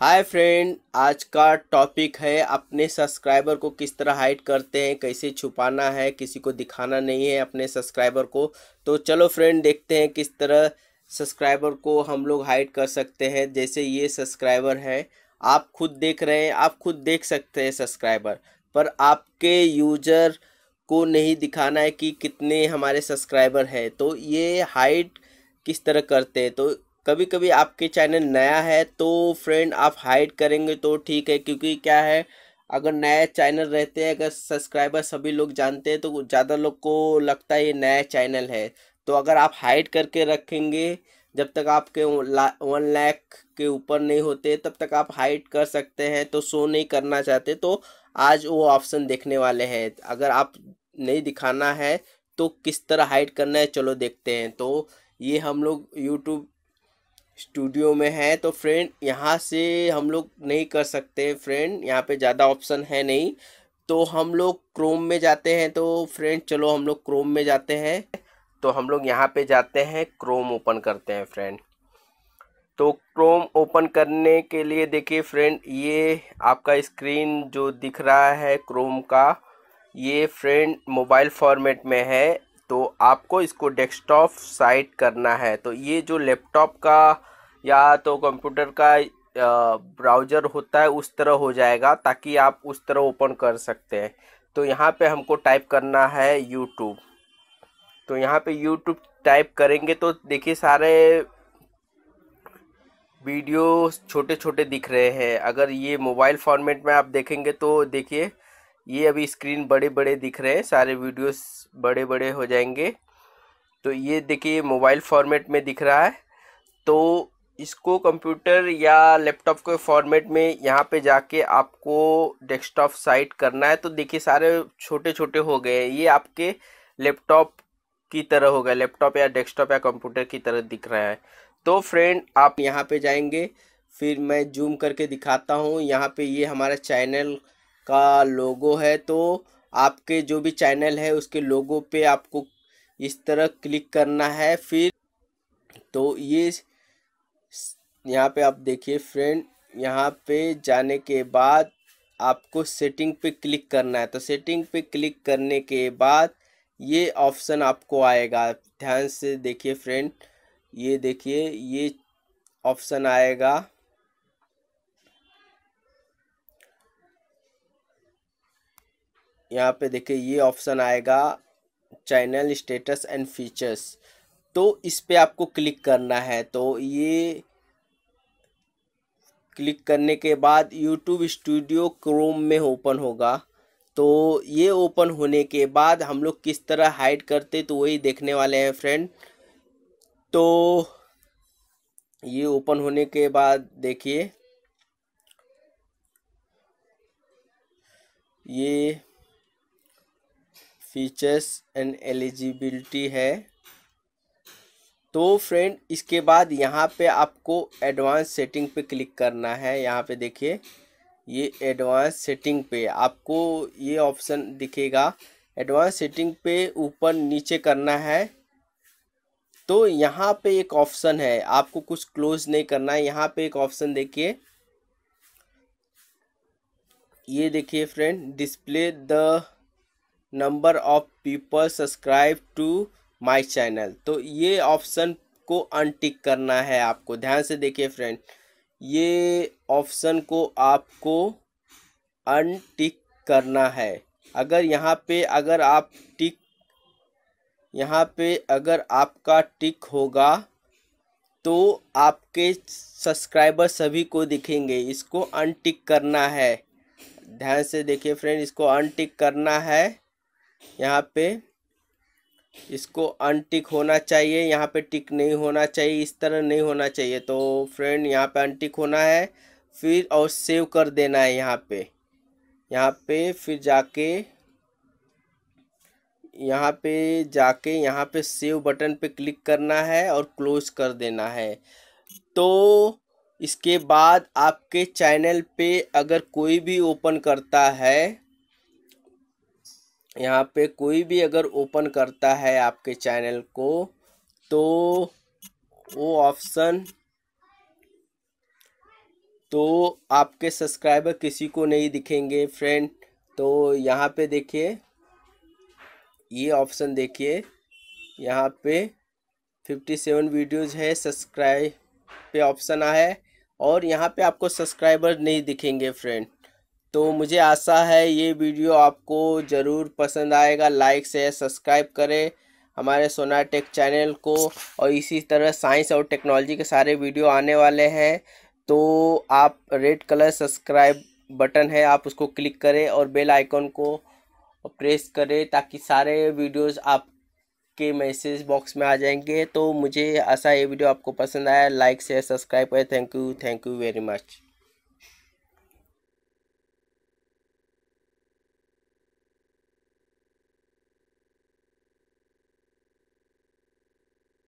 hi friend आज का topic है अपने सब्सक्राइबर को किस तरह हाइड करते हैं कैसे छुपाना है किसी को दिखाना नहीं है अपने सब्सक्राइबर को तो चलो फ्रेंड देखते हैं किस तरह सब्सक्राइबर को हम लोग हाइड कर सकते हैं जैसे ये सब्सक्राइबर हैं आप खुद देख रहे हैं आप खुद देख सकते हैं सब्सक्राइबर पर आपके यूजर को नहीं दिखाना है कि कितने हमारे सब्सक्राइबर हैं तो ये हाइड किस तरह करते हैं तो कभी कभी आपके चैनल नया है तो फ्रेंड आप हाइड करेंगे तो ठीक है क्योंकि क्या है अगर नया चैनल रहते हैं अगर सब्सक्राइबर सभी लोग जानते हैं तो ज़्यादा लोग को लगता है ये नया चैनल है तो अगर आप हाइड करके रखेंगे जब तक आपके वन लैख के ऊपर नहीं होते तब तक आप हाइड कर सकते हैं तो शो नहीं करना चाहते तो आज वो ऑप्शन देखने वाले हैं अगर आप नहीं दिखाना है तो किस तरह हाइड करना है चलो देखते हैं तो ये हम लोग यूट्यूब स्टूडियो में है तो फ्रेंड यहाँ से हम लोग नहीं कर सकते फ्रेंड यहाँ पे ज़्यादा ऑप्शन है नहीं तो हम लोग क्रोम में जाते हैं तो फ्रेंड चलो हम लोग क्रोम में जाते हैं तो हम लोग यहाँ पे जाते हैं क्रोम ओपन करते हैं फ्रेंड तो क्रोम ओपन करने के लिए देखिए फ्रेंड ये आपका स्क्रीन जो दिख रहा है क्रोम का ये फ्रेंड मोबाइल फॉर्मेट में है तो आपको इसको डेस्कटॉप साइट करना है तो ये जो लैपटॉप का या तो कंप्यूटर का ब्राउज़र होता है उस तरह हो जाएगा ताकि आप उस तरह ओपन कर सकते हैं तो यहाँ पे हमको टाइप करना है यूट्यूब तो यहाँ पे यूट्यूब टाइप करेंगे तो देखिए सारे वीडियो छोटे छोटे दिख रहे हैं अगर ये मोबाइल फॉर्मेट में आप देखेंगे तो देखिए ये अभी स्क्रीन बड़े बड़े दिख रहे हैं सारे वीडियोस बड़े बड़े हो जाएंगे तो ये देखिए मोबाइल फॉर्मेट में दिख रहा है तो इसको कंप्यूटर या लैपटॉप के फॉर्मेट में यहाँ पे जाके आपको डेस्कटॉप साइट करना है तो देखिए सारे छोटे छोटे हो गए ये आपके लैपटॉप की तरह हो गए लैपटॉप या डेस्कटॉप या कंप्यूटर की तरह दिख रहा है तो फ्रेंड आप यहाँ पे जाएंगे फिर मैं जूम करके दिखाता हूँ यहाँ पे ये हमारा चैनल का लोगो है तो आपके जो भी चैनल है उसके लोगो पे आपको इस तरह क्लिक करना है फिर तो ये यहाँ पे आप देखिए फ्रेंड यहाँ पे जाने के बाद आपको सेटिंग पे क्लिक करना है तो सेटिंग पे क्लिक करने के बाद ये ऑप्शन आपको आएगा ध्यान से देखिए फ्रेंड ये देखिए ये ऑप्शन आएगा यहाँ पे देखिए ये ऑप्शन आएगा चैनल स्टेटस एंड फीचर्स तो इस पर आपको क्लिक करना है तो ये क्लिक करने के बाद यूट्यूब स्टूडियो क्रोम में ओपन होगा तो ये ओपन होने के बाद हम लोग किस तरह हाइड करते तो वही देखने वाले हैं फ्रेंड तो ये ओपन होने के बाद देखिए ये फीचर्स एंड एलिजिबिलिटी है तो फ्रेंड इसके बाद यहाँ पे आपको एडवांस सेटिंग पे क्लिक करना है यहाँ पे देखिए ये एडवांस सेटिंग पे आपको ये ऑप्शन दिखेगा एडवांस सेटिंग पे ऊपर नीचे करना है तो यहाँ पे एक ऑप्शन है आपको कुछ क्लोज नहीं करना है यहाँ पे एक ऑप्शन देखिए ये देखिए friend display the number of people subscribe to my channel तो ये ऑप्शन को अनटिक करना है आपको ध्यान से देखिए फ्रेंड ये ऑप्शन को आपको अनटिक करना है अगर यहाँ पे अगर आप टिक यहाँ पे अगर आपका टिक होगा तो आपके सब्सक्राइबर सभी को दिखेंगे इसको अनटिक करना है ध्यान से देखिए फ्रेंड इसको अनटिक करना है यहाँ पे इसको अनटिक होना चाहिए यहाँ पे टिक नहीं होना चाहिए इस तरह नहीं होना चाहिए तो फ्रेंड यहाँ पे अनटिक होना है फिर और सेव कर देना है यहाँ पे यहाँ पे फिर जाके यहाँ पे जाके यहाँ पे सेव बटन पे क्लिक करना है और क्लोज कर देना है तो इसके बाद आपके चैनल पे अगर कोई भी ओपन करता है यहाँ पे कोई भी अगर ओपन करता है आपके चैनल को तो वो ऑप्शन तो आपके सब्सक्राइबर किसी को नहीं दिखेंगे फ्रेंड तो यहाँ पे देखिए ये ऑप्शन देखिए यहाँ पे फिफ्टी सेवन वीडियोज़ है सब्सक्राइब पे ऑप्शन आया है और यहाँ पे आपको सब्सक्राइबर नहीं दिखेंगे फ्रेंड तो मुझे आशा है ये वीडियो आपको ज़रूर पसंद आएगा लाइक शेयर सब्सक्राइब करें हमारे सोना टेक चैनल को और इसी तरह साइंस और टेक्नोलॉजी के सारे वीडियो आने वाले हैं तो आप रेड कलर सब्सक्राइब बटन है आप उसको क्लिक करें और बेल आइकन को प्रेस करें ताकि सारे वीडियोस आपके मैसेज बॉक्स में आ जाएंगे तो मुझे आशा ये वीडियो आपको पसंद आया लाइक शेयर सब्सक्राइब करें thank you thank you very much